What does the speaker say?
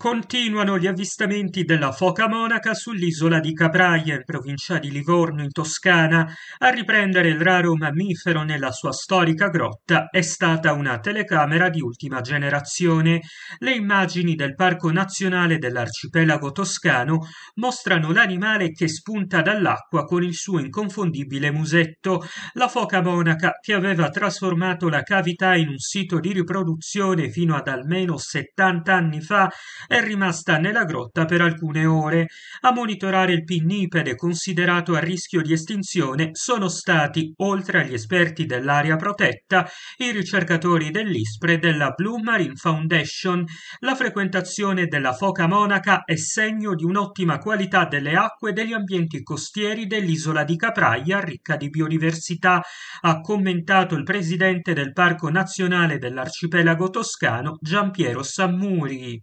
Continuano gli avvistamenti della foca monaca sull'isola di Capraia, in provincia di Livorno, in Toscana. A riprendere il raro mammifero nella sua storica grotta è stata una telecamera di ultima generazione. Le immagini del Parco Nazionale dell'Arcipelago Toscano mostrano l'animale che spunta dall'acqua con il suo inconfondibile musetto, la foca monaca che aveva trasformato la cavità in un sito di riproduzione fino ad almeno 70 anni fa è rimasta nella grotta per alcune ore. A monitorare il pinnipede considerato a rischio di estinzione sono stati, oltre agli esperti dell'area protetta, i ricercatori dell'ISPRE e della Blue Marine Foundation. La frequentazione della foca monaca è segno di un'ottima qualità delle acque e degli ambienti costieri dell'isola di Capraia, ricca di biodiversità, ha commentato il presidente del Parco Nazionale dell'Arcipelago Toscano Giampiero Sammuri.